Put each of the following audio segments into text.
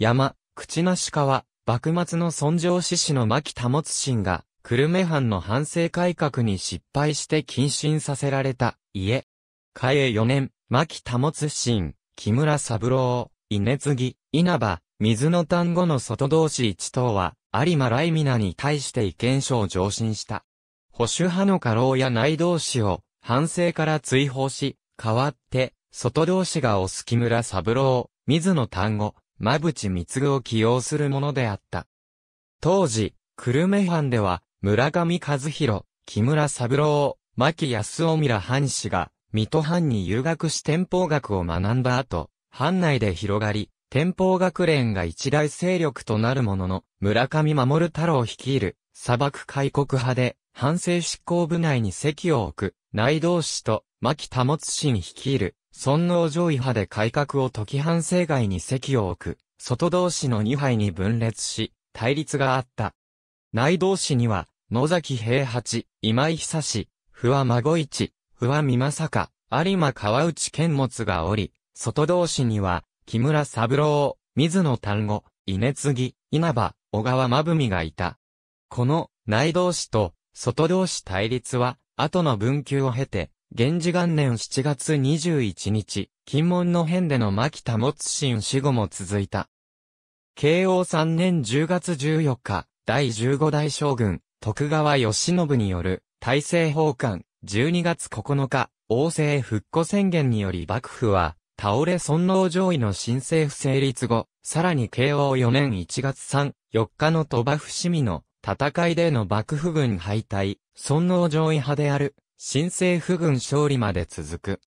山、口なし川、幕末の尊上志士の牧田元信が、久留米藩の反省改革に失敗して謹慎させられた、家。嘉永4年、牧田元信、木村三郎、稲継、稲葉、水の単語の外同士一等は、有馬来皆に対して意見書を上申した。保守派の家老や内同士を、反省から追放し、代わって、外同士が押す木村三郎、水の単語、馬淵光を起用するものであった。当時、久留米藩では、村上和弘、木村三郎、牧康臣ら藩士が、水戸藩に留学し天保学を学んだ後、藩内で広がり、天保学連が一大勢力となるものの、村上守太郎率いる、砂漠開国派で、藩政執行部内に席を置く、内道士と、牧保信氏に率いる、尊王攘夷派で改革を解き反省外に席を置く、外同士の二杯に分裂し、対立があった。内同士には、野崎平八、今井久志、不破孫一、不破美正か、有馬川内健物がおり、外同士には、木村三郎、水野丹後、稲継ぎ、稲葉、小川まぶみがいた。この、内同士と、外同士対立は、後の分級を経て、源氏元年7月21日、金門の変での牧田持新死後も続いた。慶応3年10月14日、第15代将軍、徳川義信による、大政奉還、12月9日、王政復古宣言により幕府は、倒れ尊王攘夷の新政府成立後、さらに慶応4年1月3、4日の鳥羽伏見の戦いでの幕府軍敗退、尊王攘夷派である新政府軍勝利まで続く。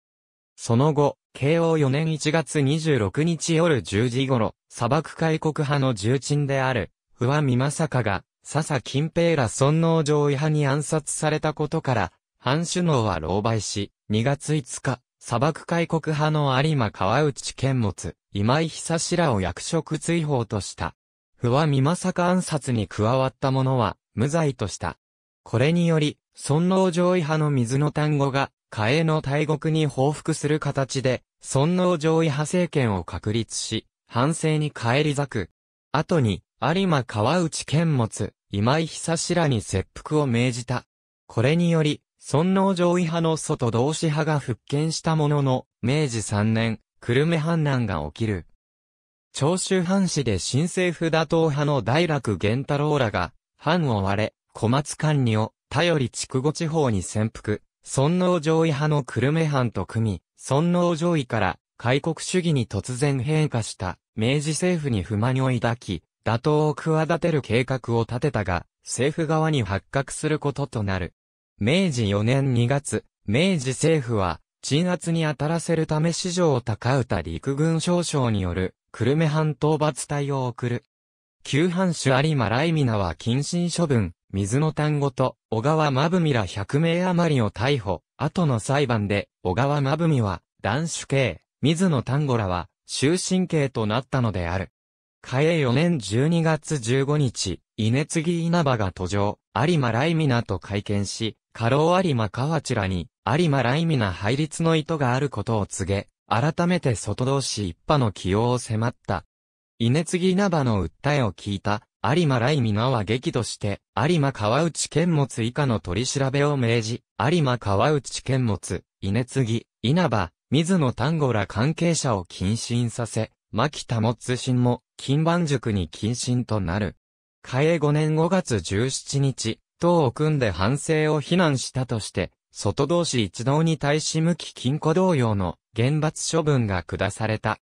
その後、慶応4年1月26日夜10時頃、砂漠開国派の重鎮である、不和美正香が、笹近平ら尊王攘夷派に暗殺されたことから、藩首脳は狼狽し、2月5日、砂漠開国派の有馬川内剣物、今井久志らを役職追放とした。不和美正香暗殺に加わった者は、無罪とした。これにより、尊王攘夷派の水の単語が、火営の大国に報復する形で、尊王攘夷派政権を確立し、反省に返り咲く。後に、有馬川内剣持、今井久志らに切腹を命じた。これにより、尊王攘夷派の外同志派が復権したものの、明治3年、久留米反乱が起きる。長州藩士で新政府打倒派の大楽源太郎らが、藩を割れ、小松官理を、頼り筑後地方に潜伏、尊王攘夷派の久留米藩と組み、尊王攘夷から開国主義に突然変化した明治政府に不満を抱き、打倒を企てる計画を立てたが、政府側に発覚することとなる。明治4年2月、明治政府は、鎮圧に当たらせるため史上高歌陸軍少将による、久留米藩討伐隊を送る。旧藩主有馬イ美奈は謹慎処分、水の単語と小川まぶみら100名余りを逮捕、後の裁判で小川まぶみは男子刑、水の単語らは終身刑となったのである。開永4年12月15日、稲継稲葉が途上、有馬来皆と会見し、過労有馬河内らに、有馬来皆配立の意図があることを告げ、改めて外同士一派の起用を迫った。稲継稲葉の訴えを聞いた、有馬美奈は激怒して、有馬川内剣物以下の取り調べを命じ、有馬川内剣物、稲継ぎ、稲葉、水野丹後ら関係者を謹慎させ、牧田も通信も、金番塾に謹慎となる。嘉永5年5月17日、党を組んで反省を非難したとして、外同士一同に対し向き金庫同様の厳罰処分が下された。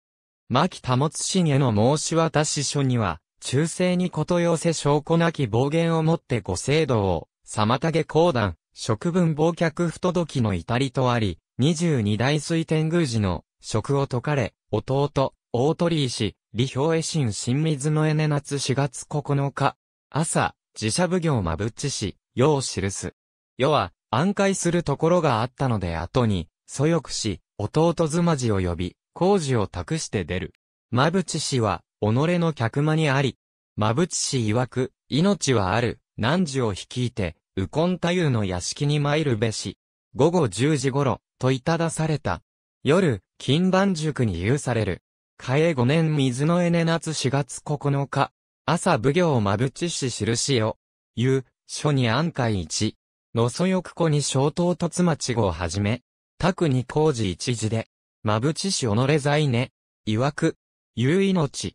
牧田も通信への申し渡し書には、中世にことよせ証拠なき暴言をもってご制度を、妨げ公団、職分暴却不届きの至りとあり、二十二代水天宮寺の、職を解かれ、弟、大鳥石、李氷衛新新水のエネ夏四月九日、朝、自社奉行まぶっちし、世を記す。世は、暗解するところがあったので後に、祖欲し、弟妻寺を呼び、工事を託して出る。まぶち氏は、己の客間にあり、まぶち氏曰く、命はある、汝を率いて、右近太夫の屋敷に参るべし、午後十時頃、といただされた。夜、金番塾に有される。かえ五年水のエね夏四月九日、朝奉行まぶち氏印を、言う、書に安海一、のそよく子に小刀とまちごをはじめ、たくに工事一時で、まぶち氏己在ね、曰く、言う命。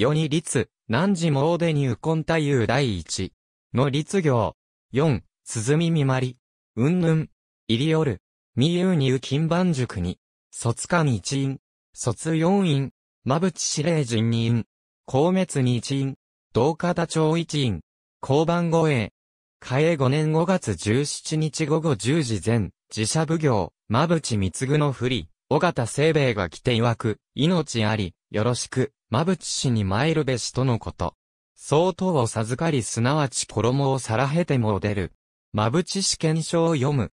世に律、何時も詣で入婚太夫第一。の律行。四、鈴見見まり。うんぬん。入り夜。みゆうにう金番塾に。卒上一員。卒四員。まぶち司令陣二員。高滅二一員。同方町一員。交番護衛。嘉永5年5月17日午後10時前、自社奉行、まぶち淵つぐの不利、尾形清兵衛が来て曰く、命あり、よろしく、まぶち氏に参るべしとのこと。相当を授かりすなわち衣をさらへても出る。まぶち氏検証を読む。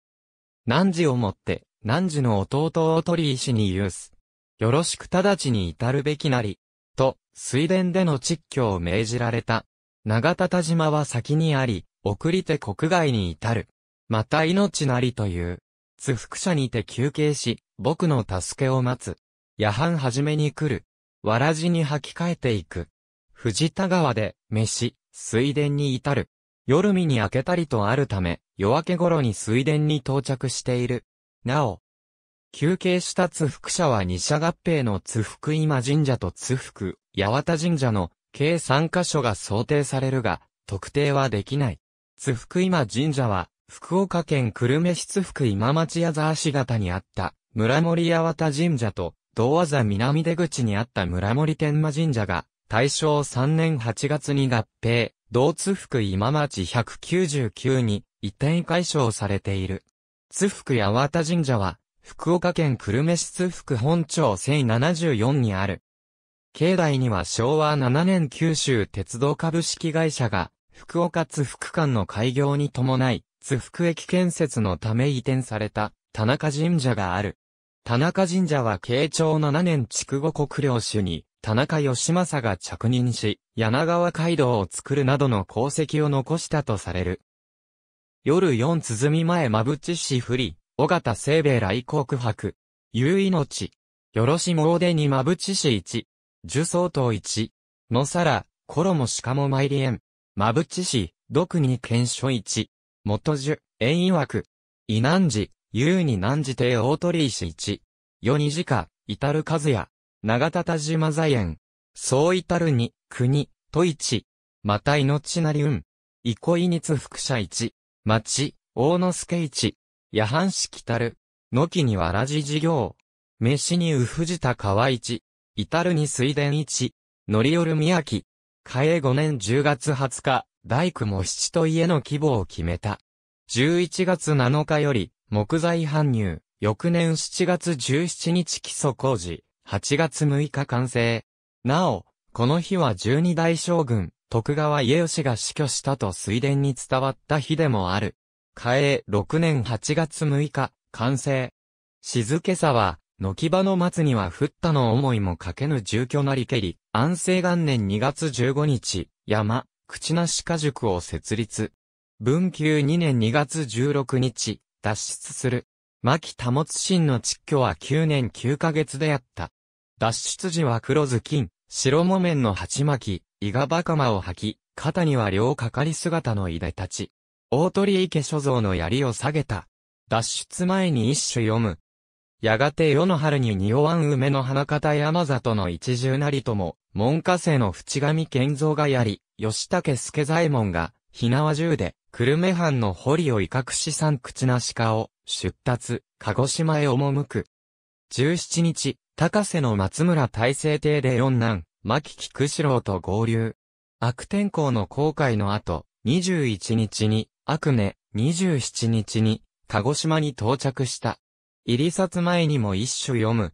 汝をもって、汝の弟を取り石に許す。よろしく直ちに至るべきなり。と、水田での実況を命じられた。長田田島は先にあり、送り手国外に至る。また命なりという。津福者にて休憩し、僕の助けを待つ。夜半初めに来る。わらじに履き替えていく。藤田川で、飯、水田に至る。夜見に明けたりとあるため、夜明け頃に水田に到着している。なお、休憩した津福社は二社合併の津福今神社と津福、八幡神社の計三箇所が想定されるが、特定はできない。津福今神社は、福岡県久留米市津福今町矢沢市型にあった、村森八幡神社と同和座南出口にあった村森天馬神社が、大正3年8月に合併、同津福今町199に移転解消されている。津福八幡神社は、福岡県久留米市津福本町1074にある。境内には昭和7年九州鉄道株式会社が、福岡津福間の開業に伴い、津福駅建設のため移転された、田中神社がある。田中神社は慶長7年筑後国領主に、田中義政が着任し、柳川街道を作るなどの功績を残したとされる。夜四鼓前まぶちしふり、尾形清兵衛来告白。ゆいのち。よろしもおでにまぶち一。樹相当一。野さら、もしかも参りえん。まぶちし、に賢書一。元樹、縁曰く。異南寺、優に何じて大鳥石一。世にじか、至る数や、長田田島座園。そう至るに、国、都市。また命なり運。憩いにつ福社一。町、大之助一。夜半し来たる。のきにわらじ事業。飯にうふじた川一。至るに水田一。乗りよる宮城。かえ5年10月20日、大工も七と家の規模を決めた。11月7日より、木材搬入、翌年7月17日基礎工事、8月6日完成。なお、この日は12代将軍、徳川家吉が死去したと水田に伝わった日でもある。嘉永6年8月6日、完成。静けさは、軒場の松には降ったの思いもかけぬ住居なりけり、安政元年2月15日、山、口なし家塾を設立。文久2年2月16日、脱出する。牧田元信の蟄居は9年9ヶ月であった。脱出時は黒ず金、白木綿の鉢巻き、伊賀バカマを履き、肩には両かかり姿のいでたち。大鳥池所蔵の槍を下げた。脱出前に一首読む。やがて世の春に匂わん梅の花形山里の一重なりとも、門下生の淵上健造がやり、吉武助左衛門が、ひなわ銃で、久留米藩の堀を威嚇し三口な鹿を出立、鹿児島へ赴く。17日、高瀬の松村大成帝で四男、牧菊四郎と合流。悪天候の航海の後、21日に、悪根、27日に、鹿児島に到着した。入り札前にも一首読む。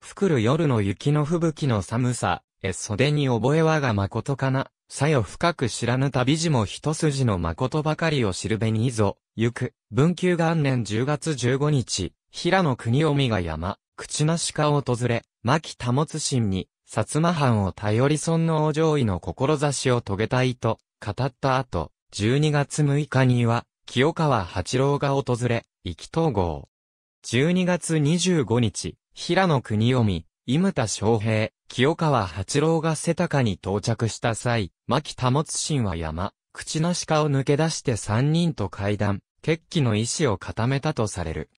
ふくる夜の雪の吹雪の寒さ、え袖に覚えはが誠かな。さよ深く知らぬ旅路も一筋の誠ばかりを知るべにいぞ、ゆく、文久元年10月15日、平野国臣が山、口なしかを訪れ、牧保心に、薩摩藩を頼り尊の王上位の志を遂げたいと、語った後、12月6日には、清川八郎が訪れ、意気統合。12月25日、平野国臣、井牟田昌平、清川八郎が瀬高に到着した際、牧保信は山、口なしかを抜け出して三人と会談、決起の意思を固めたとされる。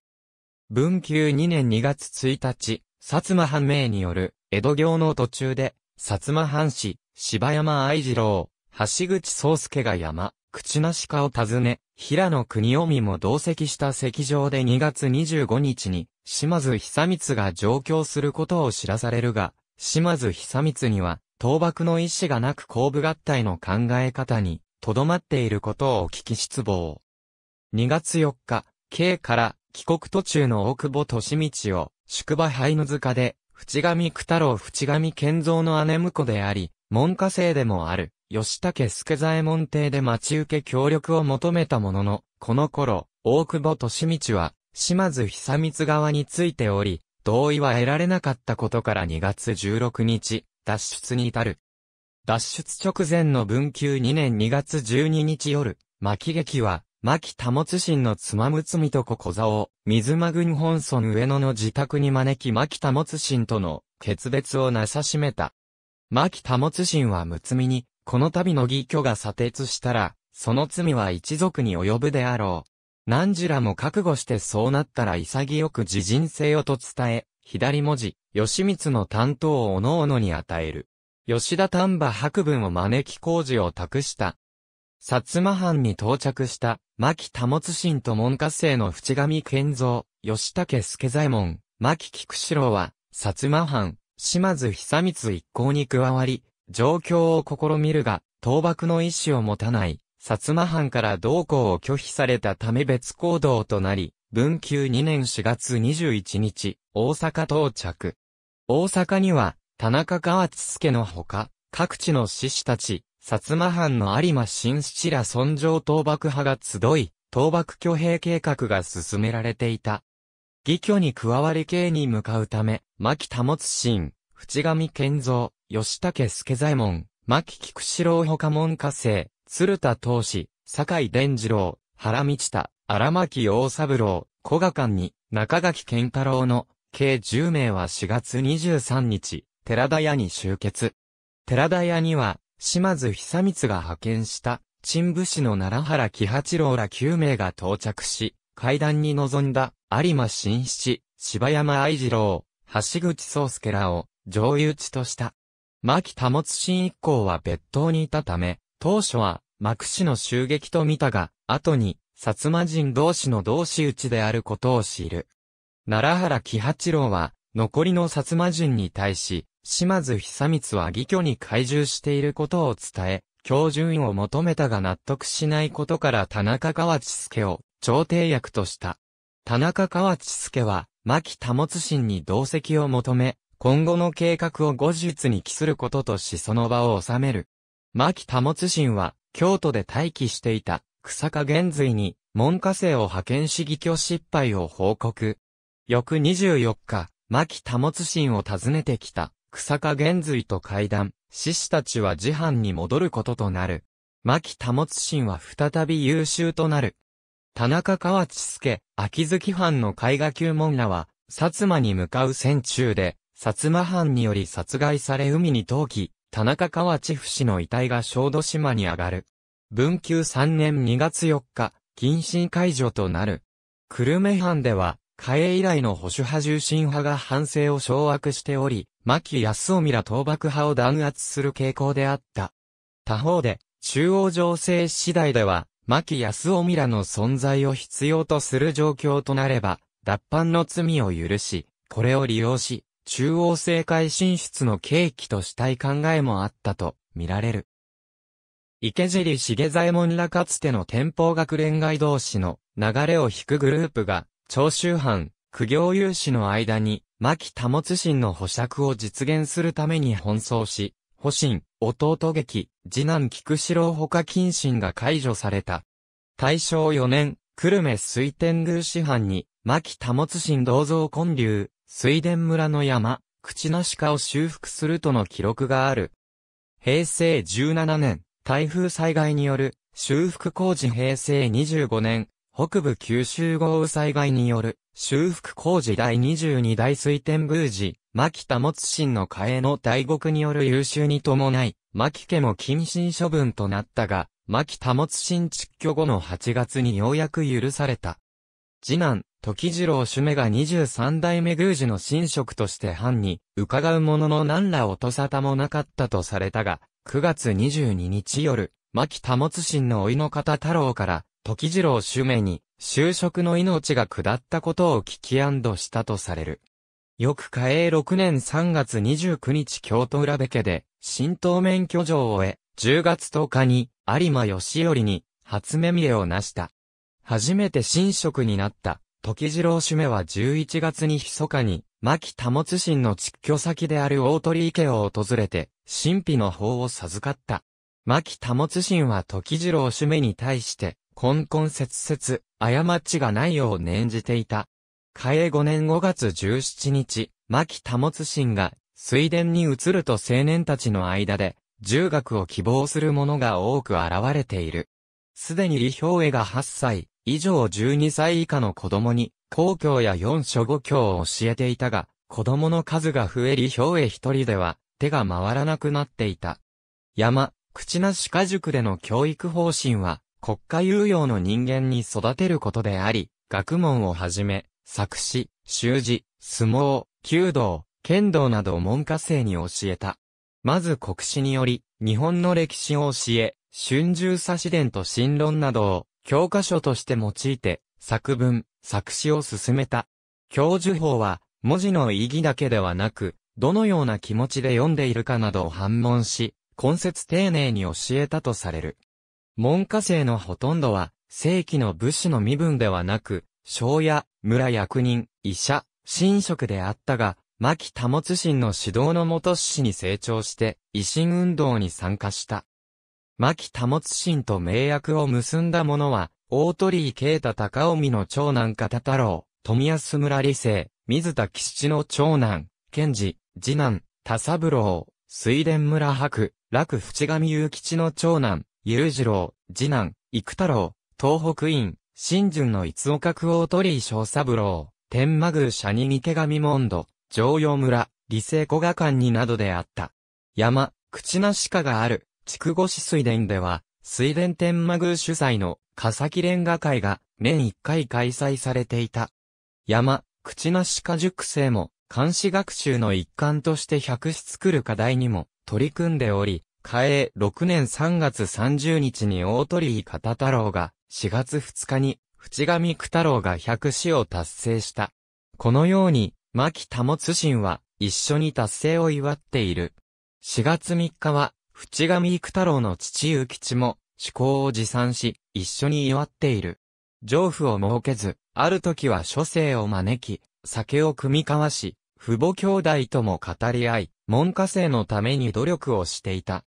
文久2年2月1日、薩摩藩名による、江戸行の途中で、薩摩藩士、柴山愛二郎、橋口宗介が山、口なしかを訪ね、平野国臣も同席した席上で2月25日に、島津久光が上京することを知らされるが、島津久光には、倒幕の意志がなく後部合体の考え方に、とどまっていることをお聞き失望。2月4日、K から帰国途中の大久保利道を、宿場灰の塚で、淵上九太郎淵上健三の姉婿であり、門下生でもある、吉武助左衛門邸で待ち受け協力を求めたものの、この頃、大久保利道は、島津久光側についており、同意は得られなかったことから2月16日、脱出に至る。脱出直前の文久2年2月12日夜、巻劇は、牧保信の妻睦と子小座を、水間郡本村上野の自宅に招き牧保信との決別をなさしめた。牧保信は睦に、この度の義挙が査定したら、その罪は一族に及ぶであろう。何時らも覚悟してそうなったら潔く自陣性をと伝え、左文字、吉光の担当を各々に与える。吉田丹波白文を招き工事を託した。薩摩藩に到着した、牧保信と門下生の淵上健造、吉武助左衛門、牧菊四郎は、薩摩藩、島津久光一行に加わり、状況を試みるが、倒幕の意思を持たない。薩摩藩から同行を拒否されたため別行動となり、文久2年4月21日、大阪到着。大阪には、田中川津助のほか、各地の志士たち、薩摩藩の有馬新七ら尊上倒幕派が集い、倒幕挙兵計画が進められていた。義挙に加わり刑に向かうため、牧保信、淵上健三、吉武助左衛門、牧菊四郎他門下生、鶴田東志、坂井伝次郎、原道田、荒牧大三郎、小賀館に、中垣健太郎の、計10名は4月23日、寺田屋に集結。寺田屋には、島津久光が派遣した、陳武士の奈良原喜八郎ら9名が到着し、会談に臨んだ、有馬新七、柴山愛次郎、橋口宗介らを、上位打ちとした。牧保新一行は別当にいたため、当初は、幕氏の襲撃と見たが、後に、薩摩人同士の同士討ちであることを知る。奈良原喜八郎は、残りの薩摩人に対し、島津久光は義挙に懐柔していることを伝え、教順位を求めたが納得しないことから田中川内助を朝廷役とした。田中川内助は、牧保信に同席を求め、今後の計画を後述に帰することとしその場を収める。牧保神は、京都で待機していた、草加玄瑞に、門下生を派遣し義挙失敗を報告。翌24日、牧保神を訪ねてきた、草加玄瑞と会談、志士たちは自藩に戻ることとなる。牧保神は再び優秀となる。田中河内助、秋月藩の絵画級門らは、薩摩に向かう戦中で、薩摩藩により殺害され海に投棄、田中河内不氏の遺体が小豆島に上がる。文久3年2月4日、謹慎解除となる。久留米藩では、海江以来の保守派重心派が反省を掌握しており、牧康臣ら倒幕派を弾圧する傾向であった。他方で、中央情勢次第では、牧康臣らの存在を必要とする状況となれば、脱藩の罪を許し、これを利用し、中央政界進出の契機としたい考えもあったと見られる。池尻重左衛門らかつての天保学連外同士の流れを引くグループが、長州藩、苦行有志の間に、牧保信の保釈を実現するために奔走し、保身、弟劇、次男菊四郎他謹慎が解除された。大正4年、久留米水天宮師範に、牧保信銅像建立、水田村の山、口なしを修復するとの記録がある。平成17年、台風災害による修復工事平成25年、北部九州豪雨災害による修復工事第22代水天宮寺、牧田持新の替えの大獄による優秀に伴い、牧家も謹慎処分となったが、牧田持新撤居後の8月にようやく許された。次男、時次郎主目が二十三代目宮司の神職として藩に、伺う者の何ら音沙汰もなかったとされたが、九月二十二日夜、牧田物神の老いの方太郎から、時次郎主命に、就職の命が下ったことを聞き安堵したとされる。翌嘉永六年三月二十九日京都浦部家で、新東免許状を終え、十月十日に、有馬義頼に、初目見えを成した。初めて新職になった、時次郎主目は11月に密かに、牧保持神の蟄居先である大鳥池を訪れて、神秘の法を授かった。牧保持神は時次郎主目に対して、根根切節、過ちがないよう念じていた。嘉永5年5月17日、牧保持神が、水田に移ると青年たちの間で、中学を希望する者が多く現れている。すでに李氷絵が8歳、以上12歳以下の子供に、公教や四書五教を教えていたが、子供の数が増えり、兵へ一人では、手が回らなくなっていた。山、口なし家塾での教育方針は、国家有用の人間に育てることであり、学問をはじめ、作詞、習字、相撲、弓道、剣道などを文科生に教えた。まず国史により、日本の歴史を教え、春秋差し伝と新論などを教科書として用いて、作文、作詞を進めた。教授法は、文字の意義だけではなく、どのような気持ちで読んでいるかなどを反問し、根節丁寧に教えたとされる。文科生のほとんどは、正規の武士の身分ではなく、庄屋、村役人、医者、神職であったが、牧保津神の指導のもとに成長して、維新運動に参加した。牧田保信と名約を結んだ者は、大鳥居啓太高臣の長男片太郎、富安村理生、水田吉の長男、賢治、次男、田三郎、水田村博、楽淵上雄吉の長男、裕次郎、次男、幾太郎、東北院、新順の逸岡区大鳥居小三郎、天満宮社に池上門戸、常陽村、理性古賀館になどであった。山、口な鹿がある。筑後市水田では、水田天満宮主催の笠木レンガ会が年1回開催されていた。山、口なし家塾生も、監視学習の一環として百室作る課題にも取り組んでおり、嘉永6年3月30日に大鳥居片太郎が、4月2日に淵上九太郎が百死を達成した。このように、牧保津神は一緒に達成を祝っている。4月3日は淵上育太郎の父幸吉も、思考を持参し、一緒に祝っている。上夫を設けず、ある時は諸生を招き、酒を組み交わし、父母兄弟とも語り合い、門下生のために努力をしていた。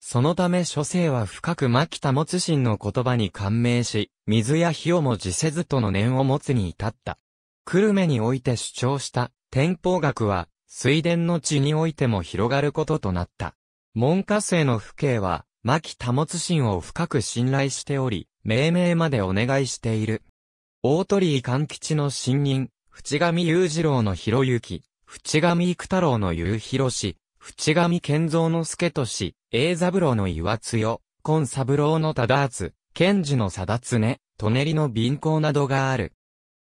そのため諸生は深く牧田持心の言葉に感銘し、水や火をも辞せずとの念を持つに至った。久留米において主張した天保学は、水田の地においても広がることとなった。門下生の父兄は、牧保信を深く信頼しており、命名までお願いしている。大鳥居勘吉の新任、淵上雄二郎の広行、淵上育太郎の雄広氏、淵上健三之助とし、栄三郎の岩強、今三郎の忠厚、賢治の貞常、舎人の貧行などがある。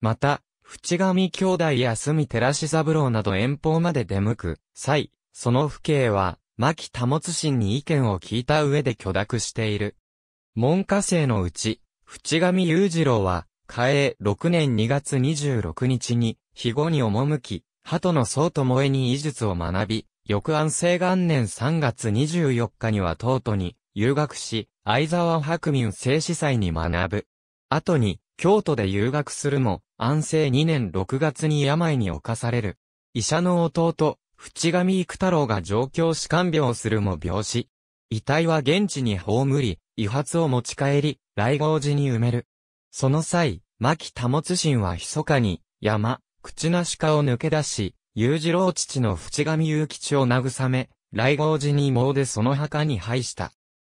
また、淵上兄弟や隅寺志三郎など遠方まで出向く、際、その父兄は、牧保心に意見を聞いた上で許諾している。門下生のうち、淵上雄次郎は、嘉永6年2月26日に、肥後に赴き、鳩のと萌えに医術を学び、翌安政元年3月24日には東都に留学し、藍沢白民聖司祭に学ぶ。後に、京都で留学するも、安政2年6月に病に侵される。医者の弟、淵上育太郎が上京し看病するも病死。遺体は現地に葬り、遺髪を持ち帰り、来合寺に埋める。その際、牧田物心は密かに、山、口なしを抜け出し、裕次郎父の淵上雄吉を慰め、来合寺に詣でその墓に拝した。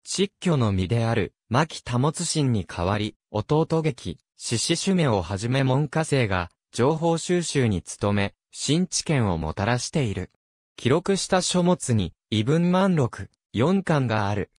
蟄居の身である、牧田物心に代わり、弟劇、獅子主名をはじめ門下生が、情報収集に努め、新知見をもたらしている。記録した書物に、異文満録、四巻がある。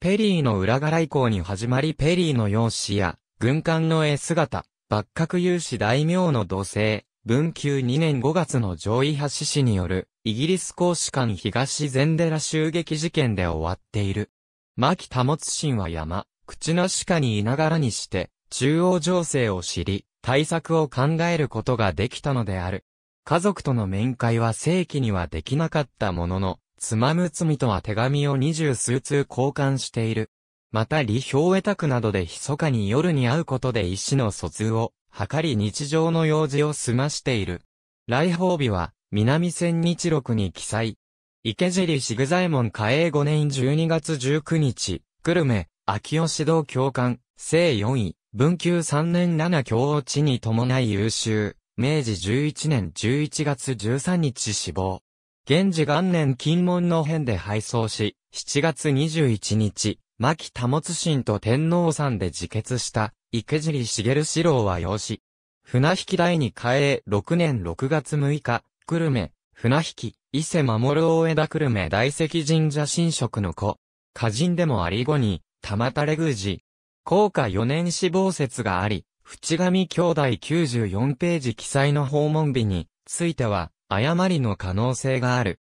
ペリーの裏柄以降に始まりペリーの容姿や、軍艦の絵姿、幕閣有志大名の土星、文久2年5月の上位派志士による、イギリス公使館東禅寺襲撃事件で終わっている。牧田物心は山、口なしかにいながらにして、中央情勢を知り、対策を考えることができたのである。家族との面会は正規にはできなかったものの、妻みとは手紙を二十数通交換している。また李氷江宅などで密かに夜に会うことで意思の疎通を図り日常の用事を済ましている。来訪日は南千日録に記載。池尻四具左衛門嘉永5年12月19日、久留米、秋吉道教官、正4位、文久3年7教落ちに伴い優秀。明治11年11月13日死亡。源氏元年金門の変で敗走し、7月21日、牧保神と天皇山で自決した、池尻茂四郎は養子。船引き台に変え、6年6月6日、久留米、船引、き、伊勢守大枝久留米大石神社神職の子。歌人でもあり後に、玉垂宮司。高下4年死亡説があり、淵上兄弟94ページ記載の訪問日については、誤りの可能性がある。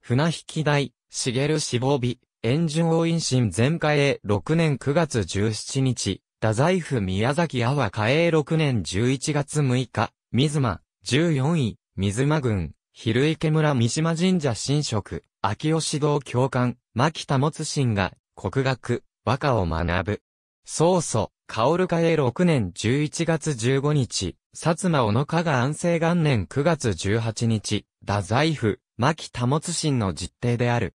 船引き台、茂死亡日、炎順応院心全開へ6年9月17日、太宰府宮崎阿波火営6年11月6日、水間、14位、水間郡、昼池村三島神社神職、秋吉堂教官、牧田持信が、国学、和歌を学ぶ。曹祖、ルカへ6年11月15日、薩摩小野加賀安政元年9月18日、太宰府、牧持信の実定である。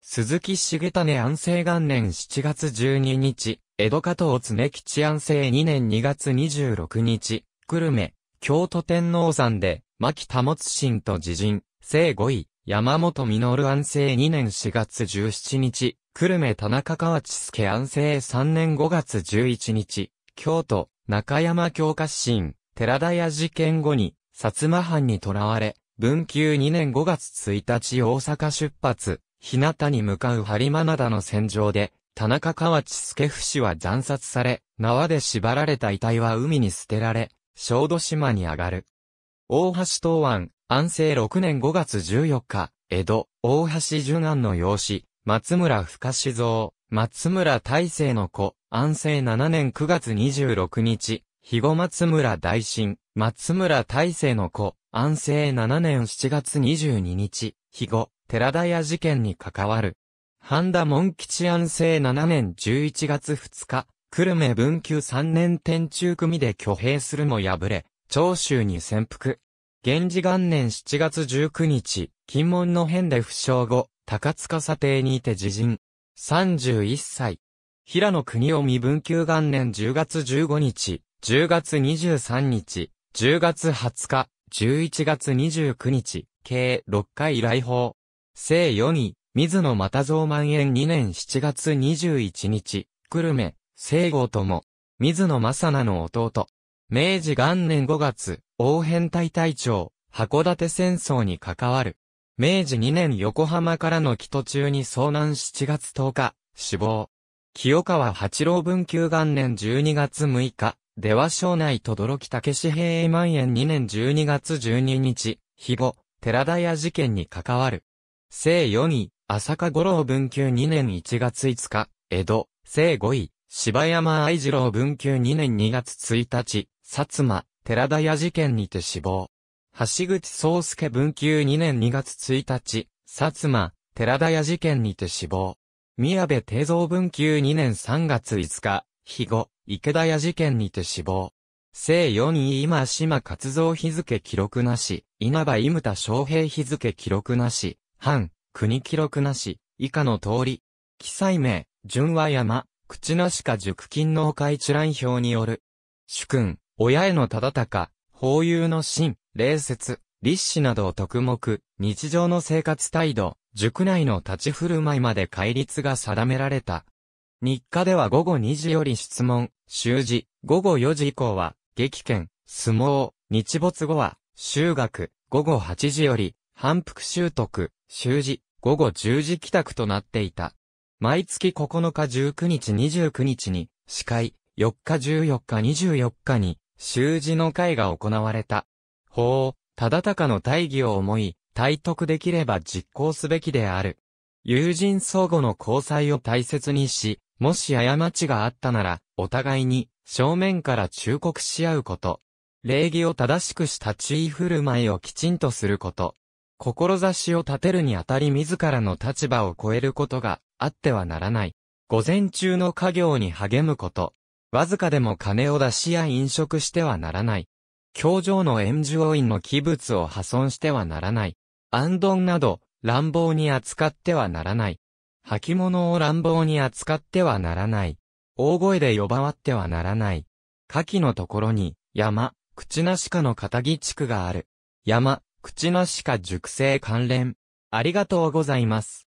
鈴木重種安政元年7月12日、江戸加藤常吉安政2年2月26日、久留米、京都天皇山で、牧持信と自陣、聖五位、山本実安政2年4月17日、久留米田中河内助安政3年5月11日、京都、中山京家新、寺田屋事件後に、薩摩藩に囚われ、文久2年5月1日大阪出発、日向に向かう針間灘の戦場で、田中河内助不死は惨殺され、縄で縛られた遺体は海に捨てられ、小豆島に上がる。大橋東湾、安政6年5月14日、江戸、大橋淳安の養子、松村深志蔵、松村大成の子、安政7年9月26日、肥後松村大臣、松村大成の子、安政7年7月22日、肥後、寺田屋事件に関わる。半田門吉安政7年11月2日、久留米文久3年天中組で挙兵するも敗れ、長州に潜伏。源氏元年7月19日、金門の変で負傷後、高塚査定にいて自陣。31歳。平野国を未分級元年10月15日、10月23日、10月20日、11月29日、計6回来訪。聖世に、水野又蔵万円2年7月21日、久留米、聖郷とも、水野正菜の弟。明治元年5月、応変隊隊長、函館戦争に関わる。明治2年横浜からの帰途中に遭難7月10日、死亡。清川八郎文久元年12月6日、出羽省内とどろきたけし平万円2年12月12日、肥後、寺田屋事件に関わる。生4位、浅香五郎文久2年1月5日、江戸、生5位、柴山愛二郎文久2年2月1日、薩摩、寺田屋事件にて死亡。橋口宗介文久2年2月1日、薩摩、寺田屋事件にて死亡。宮部定蔵文久2年3月5日、肥後、池田屋事件にて死亡。聖4位今島活動日付記録なし、稲葉井牟田昌平日付記録なし、藩、国記録なし、以下の通り。記載名、純和山、口なしか熟金農会一覧表による。主君、親への忠敬、法友の真、礼節、立志などを特目、日常の生活態度、塾内の立ち振る舞いまで戒律が定められた。日課では午後2時より質問、習字、午後4時以降は、劇券、相撲、日没後は、修学、午後8時より、反復習得、習字、午後10時帰宅となっていた。毎月9日19日29日に、司会、4日14日24日に、習字の会が行われた。法、忠敬の大義を思い、体得できれば実行すべきである。友人相互の交際を大切にし、もし過ちがあったなら、お互いに正面から忠告し合うこと。礼儀を正しくした立ち居振る舞いをきちんとすること。志を立てるにあたり自らの立場を超えることがあってはならない。午前中の家業に励むこと。わずかでも金を出しや飲食してはならない。教場の炎上院の器物を破損してはならない。暗丼など、乱暴に扱ってはならない。履物を乱暴に扱ってはならない。大声で呼ばわってはならない。下記のところに、山、口なしかの片木地区がある。山、口なしか熟成関連。ありがとうございます。